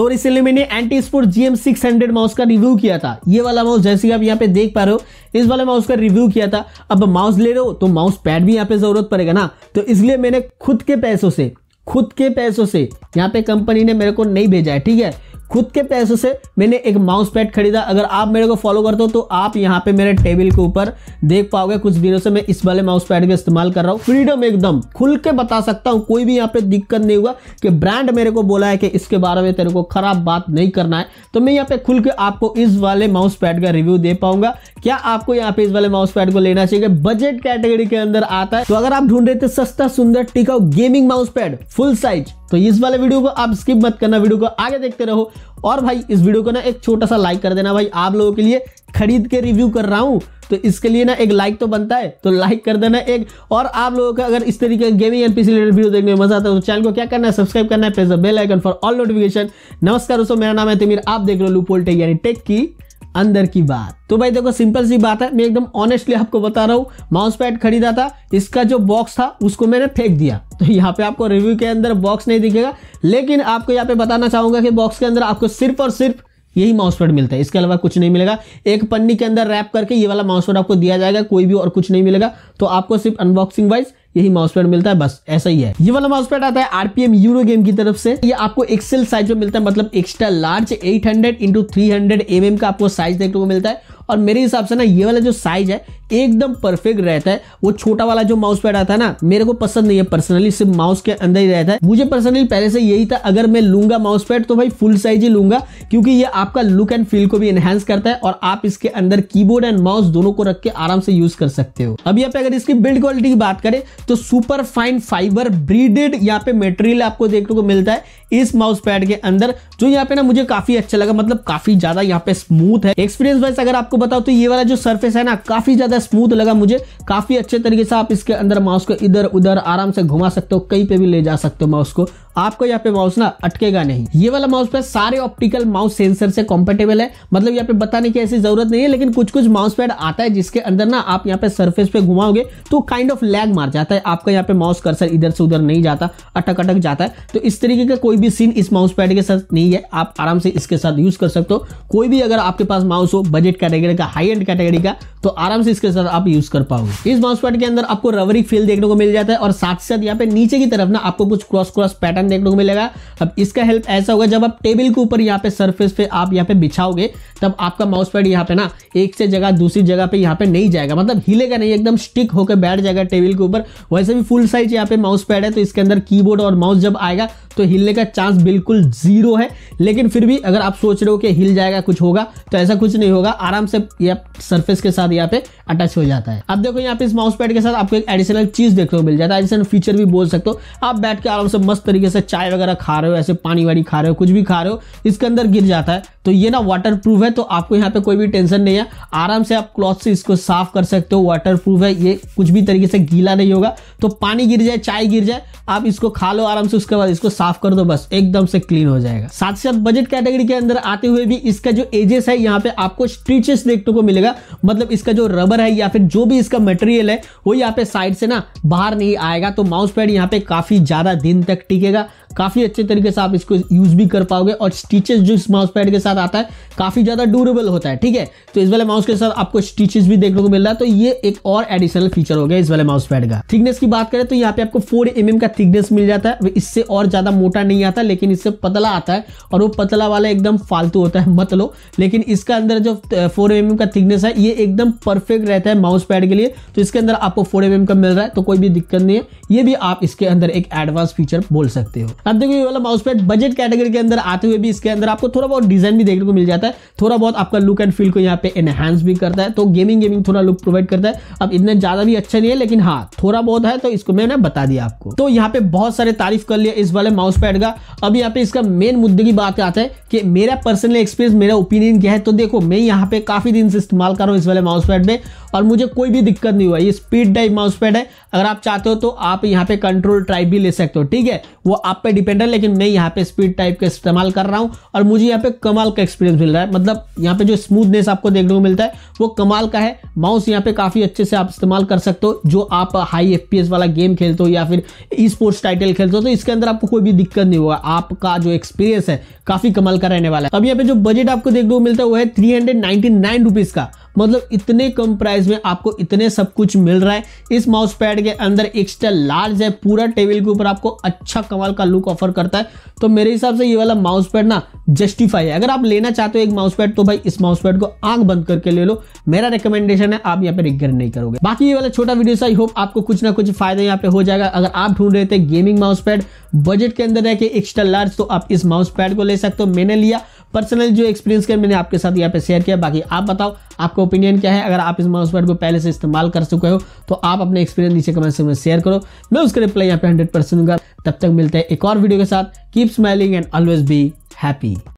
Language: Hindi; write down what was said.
तो रिसेंटली मैंने Ant Esport GM six hundred mouse का रिव्यू किया था ये वाला माउस जैसे कि आप यहाँ पे देख पा रहे हो इस वाला माउस का रिव्यू किया था अब माउस ले रहे हो तो माउस पैड भी यहाँ पे जरूरत पड़ेगा ना तो इसलिए मैंने खुद के पैसों से खुद के पैसों से यहाँ पे कंपनी ने मेरे को नहीं भेजा है ठीक है खुद के पैसों से मैंने एक माउस पैड खरीदा अगर आप मेरे को फॉलो करते हो तो आप यहाँ पे मेरे टेबल के ऊपर देख पाओगे कुछ दिनों से मैं इस वाले माउस पैड का इस्तेमाल कर रहा हूँ फ्रीडम एकदम खुल के बता सकता हूँ कोई भी यहाँ पे दिक्कत नहीं हुआ कि ब्रांड मेरे को बोला है कि इसके बारे में तेरे को खराब बात नहीं करना है तो मैं यहाँ पे खुल के आपको इस वाले माउस पैड का रिव्यू दे पाऊंगा क्या आपको यहाँ पे इस वाले माउस पैड को लेना चाहिए बजट कैटेगरी के अंदर आता है तो अगर आप ढूंढ रहे थे सस्ता सुंदर टिकाऊ gaming mouse pad full size तो इस वाले वीडियो को आप स्किप मत करना वीडियो को आगे देखते रहो और भाई इस वीडियो को ना एक छोटा सा लाइक कर देना भाई आप लोगों के लिए खरीद के रिव्यू कर रहा हूँ तो इसके लिए ना एक लाइक तो बनता है तो लाइक कर देना एक और आप लोगों का अगर इस तरीके का गेमिंग एनपी से रिलेटेड वीडियो देखने में मजा आता है तो चैनल को क्या करना है सब्सक्राइब करना है press the bell icon for all notification नमस्कार दोस्तों मेरा नाम है तिमिर आप देख रहे हो लूपोल टेक यानी टेक की अंदर की बात तो भाई देखो सिंपल सी बात है मैं एकदम ऑनेस्टली आपको बता रहा हूँ माउस पैड खरीदा था इसका जो बॉक्स था उसको मैंने फेंक दिया तो यहाँ पे आपको रिव्यू के अंदर बॉक्स नहीं दिखेगा लेकिन आपको यहाँ पे बताना चाहूंगा कि बॉक्स के अंदर आपको सिर्फ और सिर्फ यही माउसपैड मिलता है इसके अलावा कुछ नहीं मिलेगा एक पन्नी के अंदर रैप करके ये वाला माउसपैड आपको दिया जाएगा कोई भी और कुछ नहीं मिलेगा तो आपको सिर्फ अनबॉक्सिंग वाइज यही माउसपैड मिलता है बस ऐसा ही है ये वाला माउसपैड आता है आरपीएम यूरो गेम की तरफ से ये आपको एक्सेल साइज में मिलता है मतलब extra large 800 hundred into three का आपको साइज देखने को मिलता है और मेरे हिसाब से ना ये वाला जो साइज है एकदम परफेक्ट रहता है वो छोटा वाला जो माउस पैड आता है ना मेरे को पसंद नहीं है पर्सनली सिर्फ माउस के अंदर ही रहता है मुझे पर्सनली पहले से यही था अगर मैं लूंगा माउस पैड तो भाई फुल साइज ही लूंगा क्योंकि ये आपका लुक एंड फील को भी एनहेंस करता है और आप इसके अंदर कीबोर्ड एंड माउस दोनों को रख के आराम से यूज कर सकते हो अब यहाँ पे अगर इसकी बिल्ड क्वालिटी की बात करें तो सुपर फाइन फाइबर ब्रीडेड यहाँ पे मेटेरियल आपको देखने को मिलता है इस माउस पैड के अंदर जो यहाँ पे ना मुझे काफी अच्छा लगा मतलब काफी ज्यादा यहाँ पे स्मूथ है एक्सपीरियंस वाइज अगर आपको बताओ तो ये वाला जो सर्फेस है ना काफी ज्यादा स्मूथ लगा मुझे काफी अच्छे तरीके से आप इसके अंदर माउस को इधर उधर आराम से घुमा सकते हो कहीं पे भी ले जा सकते हो माउस को आपको यहाँ पे माउस ना अटकेगा नहीं ये वाला माउस पैड सारे ऑप्टिकल माउस सेंसर से कॉम्पेटेबल है मतलब यहाँ पे बताने की ऐसी जरूरत नहीं है लेकिन कुछ कुछ माउस पैड आता है जिसके अंदर ना आप यहाँ पे सरफेस पे घुमाओगे तो काइंड ऑफ लैग मार जाता है आपका यहाँ पे माउस कर्सर इधर से उधर नहीं जाता अटक अटक जाता है तो इस तरीके का कोई भी सीन इस माउस पैड के साथ नहीं है आप आराम से इसके साथ यूज कर सकते हो कोई भी अगर आपके पास माउस हो बजट कैटेगरी का हाई एंड कैटेगरी का तो आराम से इसके साथ आप यूज कर पाओगे इस माउस पैड के अंदर आपको रबरी फील देखने को मिल जाता है और साथ साथ यहाँ पे नीचे की तरफ ना आपको कुछ क्रॉस क्रॉस पैटर्न देखने को मिलेगा अब इसका हेल्प ऐसा होगा जब आप टेबल के ऊपर यहाँ पे सर्फेस पे आप यहाँ पे बिछाओगे तब आपका माउस पैड यहाँ पे ना एक से जगह दूसरी जगह पे यहाँ पे नहीं जाएगा मतलब हिलेगा नहीं एकदम स्टिक होकर बैठ जाएगा टेबल के ऊपर वैसे भी फुल साइज यहाँ पे माउस पैड है तो इसके अंदर कीबोर्ड और माउस जब आएगा तो हिलने का चांस बिल्कुल जीरो है लेकिन फिर भी अगर आप सोच रहे हो कि हिल जाएगा कुछ होगा तो ऐसा कुछ नहीं होगा आराम से आप सर्फेस के साथ साथ यहाँ पे अटैच हो जाता है अब देखो यहाँ पे इस माउस पैड के साथ आपको एक एडिशनल चीज देखने को मिल जाता है एडिशनल फीचर भी बोल सकते हो आप बैठ के आराम से मस्त तरीके से चाय वगैरह खा रहे हो ऐसे पानी वाड़ी खा रहे हो कुछ भी खा रहे हो इसके अंदर गिर जाता है तो ये ना वाटर प्रूफ है तो आपको यहाँ पे कोई भी टेंशन नहीं है आराम से आप क्लॉथ से इसको साफ कर सकते हो वाटर प्रूफ है ये कुछ भी तरीके से गीला नहीं होगा तो पानी गिर जाए चाय गिर जाए आप इसको खा लो आराम से उसके बाद इसको साफ कर दो बस एकदम से क्लीन हो जाएगा साथ ही साथ बजट कैटेगरी के अंदर आते हुए भी इसका जो एजेस है यहाँ पे आपको स्ट्रीचेस देखने को मिलेगा मतलब इसका जो रबर है या फिर जो भी इसका मटेरियल है वो यहाँ पे साइड से ना बाहर नहीं आएगा तो माउस पैड यहाँ पे काफी ज्यादा दिन तक टिकेगा काफ़ी अच्छे तरीके से आप इसको यूज़ भी कर पाओगे और स्टिचेस जो इस माउस पैड के साथ आता है काफ़ी ज़्यादा ड्यूरेबल होता है ठीक है तो इस वाले माउस के साथ आपको स्टिचेस भी देखने को मिल रहा है तो ये एक और एडिशनल फीचर हो गया इस वाले माउस पैड का थिकनेस की बात करें तो यहाँ पे आपको फोर एम mm का थिकनेस मिल जाता है इससे और ज़्यादा मोटा नहीं आता लेकिन इससे पतला आता है और वो पतला वाला एकदम फालतू होता है मत लो लेकिन इसका अंदर जो फोर एम mm का थिकनेस है ये एकदम परफेक्ट रहता है माउस पैड के लिए तो इसके अंदर आपको फोर एम mm का मिल रहा है तो कोई भी दिक्कत नहीं है ये भी आप इसके अंदर एक एडवांस फीचर बोल सकते हो अब देखो ये वाला माउस पैड बजट कैटेगरी के अंदर आते हुए भी इसके अंदर आपको थोड़ा बहुत डिजाइन भी देखने को मिल जाता है थोड़ा बहुत आपका लुक एंड फील को यहाँ पे एनहांस भी करता है तो गेमिंग गेमिंग थोड़ा लुक प्रोवाइड करता है अब इतना ज्यादा भी अच्छा नहीं है लेकिन हाँ थोड़ा बहुत है तो इसको मैंने बता दिया आपको तो यहाँ पे बहुत सारे तारीफ कर लिया इस वाले माउस पैड का अब यहाँ पे इसका मेन मुद्दे की बात आता है कि मेरा पर्सनल एक्सपीरियंस मेरा ओपिनियन क्या है तो देखो मैं यहाँ पे काफी दिन से इस्तेमाल कर रहा हूँ इस वाले माउस पैड में और मुझे कोई भी दिक्कत नहीं हुआ ये स्पीड ड्राइव माउस पैड है अगर आप चाहते हो तो आप यहाँ पे कंट्रोल ट्राइप भी ले सकते हो ठीक है वो आप पे डिपेंड है लेकिन मैं यहाँ पे स्पीड टाइप का इस्तेमाल कर रहा हूँ और मुझे यहाँ पे कमाल का एक्सपीरियंस मिल रहा है मतलब यहाँ पे जो स्मूथनेस आपको देखने को मिलता है वो कमाल का है माउस यहाँ पे काफ़ी अच्छे से आप इस्तेमाल कर सकते हो जो आप हाई एफ वाला गेम खेलते हो या फिर ई स्पोर्ट्स टाइटल खेलते हो तो इसके अंदर आपको कोई भी दिक्कत नहीं होगा आपका जो एक्सपीरियंस है काफ़ी कमाल का रहने वाला है अब यहाँ पे जो बजट आपको देखने को मिलता है वो है थ्री हंड्रेड का मतलब इतने कम प्राइस में आपको इतने सब कुछ मिल रहा है इस माउस पैड के अंदर एक्स्ट्रा लार्ज है पूरा टेबल के ऊपर आपको अच्छा कमाल का लुक ऑफर करता है तो मेरे हिसाब से ये वाला माउस पैड ना जस्टिफाई है अगर आप लेना चाहते हो एक माउस पैड तो भाई इस माउस पैड को आंख बंद करके ले लो मेरा रिकमेंडेशन है आप यहाँ पे रिग्रेट नहीं करोगे बाकी ये वाला छोटा वीडियो आई होप आपको कुछ ना कुछ फायदा यहाँ पे हो जाएगा अगर आप ढूंढ रहे थे गेमिंग माउस पैड बजट के अंदर रह के एक्स्ट्रा लार्ज तो आप इस माउस पैड को ले सकते हो मैंने लिया पर्सनल जो एक्सपीरियंस है मैंने आपके साथ यहाँ पे शेयर किया बाकी आप बताओ आपका ओपिनियन क्या है अगर आप इस माउस पैड को पहले से इस्तेमाल कर चुके हो तो आप अपने एक्सपीरियंस नीचे कमेंट से शेयर करो मैं उसका रिप्लाई यहाँ पे हंड्रेड परसेंट दूंगा तब तक मिलते हैं एक और वीडियो के साथ keep smiling and always be happy